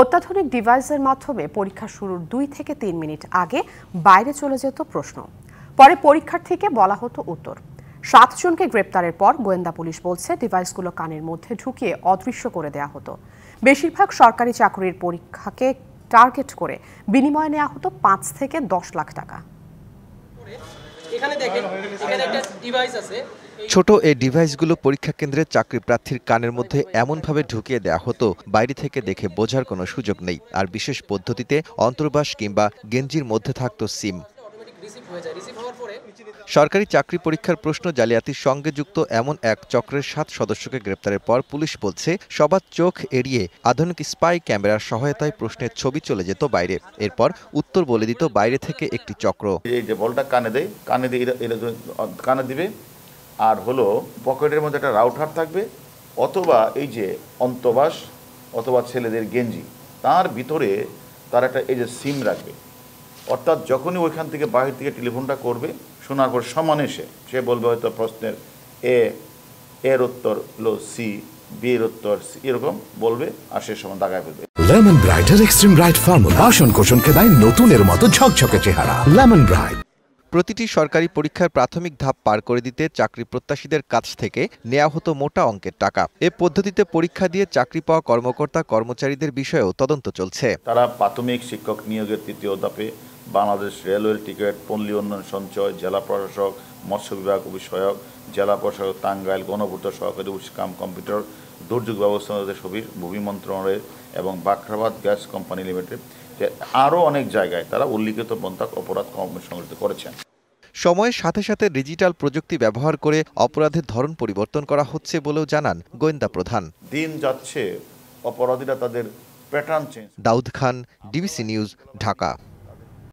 অত্যাধুনিক ডিভাইসের মাধ্যমে পরীক্ষা শুরুর দুই থেকে তিন মিনিট আগে বাইরে চলে যেত প্রশ্ন পরে পরীক্ষার্থীকে বলা হতো উত্তর সাতজনকে গ্রেপ্তারের পর গোয়েন্দা পুলিশ বলছে ডিভাইসগুলো কানের মধ্যে ঢুকিয়ে অদৃশ্য করে দেয়া হতো বেশিরভাগ সরকারি চাকরির পরীক্ষাকে টার্গেট করে বিনিময়ে নেওয়া হতো পাঁচ থেকে দশ লাখ টাকা এখানে দেখেন এখানে একটা ডিভাইস আছে ছোট এই ডিভাইসগুলো পরীক্ষা কেন্দ্রে চাকরি প্রার্থীর কানের মধ্যে এমনভাবে ঢুকিয়ে দেয়া হতো বাইরে থেকে দেখে বোঝার কোনো সুযোগ নেই আর বিশেষ পদ্ধতিতে অন্তর্বাস কিংবা গেঞ্জির মধ্যে থাকত সিম সরকারি চাকরি পরীক্ষার প্রশ্ন জালিয়াতির সঙ্গে যুক্ত এমন এক চক্রের সাত সদস্যকে গ্রেপ্তারের পর পুলিশ বলছে সবার চোখ এড়িয়ে আধুনিক স্পাই ক্যামেরার সহায়তায় প্রশ্নের ছবি চলে যেত বাইরে এরপর উত্তর বলে দিত বাইরে থেকে একটি চক্র এই যে বলটা কানে দেয় কানে দিয়ে কানে দিবে আর হলো পকেটের মধ্যে একটা রাউটার থাকবে অথবা এই যে অন্তবাস অথবা ছেলেদের গেঞ্জি তার ভিতরে তার একটা এই যে সিম রাখবে অর্থাৎ যখনই ওইখান থেকে বাহির থেকে টেলিফোনটা করবে শোনার পর সমানে সে সে বলবে হয়তো প্রশ্নের এ এর উত্তর লো সি বিয়ের উত্তর সি এরকম বলবে আর সে সময় দাগায় ফেলবে lemon bright extreme bright formula আসন কোষণকে দেয় নতুনের মতো ঝকঝকে চেহারা লেমন ব্রাইট প্রতিটি সরকারি পরীক্ষার প্রাথমিক ধাপ পার করে দিতে চাকরি প্রত্যাশীদের কাছ থেকে নেওয়া হতো মোটা অঙ্কের টাকা এ পদ্ধতিতে পরীক্ষা দিয়ে চাকরি পাওয়া কর্মকর্তা কর্মচারীদের বিষয়েও তদন্ত চলছে তারা প্রাথমিক শিক্ষক নিয়োগের তৃতীয় ধাপে বাংলাদেশ রেলওয়ে টিকিট পল্লী উন্নয়ন সঞ্চয় জেলা প্রশাসক মৎস্য বিভাগ বিষয়ক জেলা প্রশাসক টাঙ্গাইল গণভূত সহকারী কাম কম্পিউটার দুর্যোগ ব্যবস্থাপনা ভূমি মন্ত্রণালয়ের এবং বাখরাবাদ গ্যাস কোম্পানি লিমিটেড আরও অনেক জায়গায় তারা উল্লিখিত পন্থাক অপরাধ সংগঠিত করেছেন সময়ের সাথে সাথে ডিজিটাল প্রযুক্তি ব্যবহার করে অপরাধের ধরন পরিবর্তন করা হচ্ছে বলেও জানান গোয়েন্দা প্রধান দিন যাচ্ছে অপরাধীরা তাদের pattern change Daud Khan DBC news Dhaka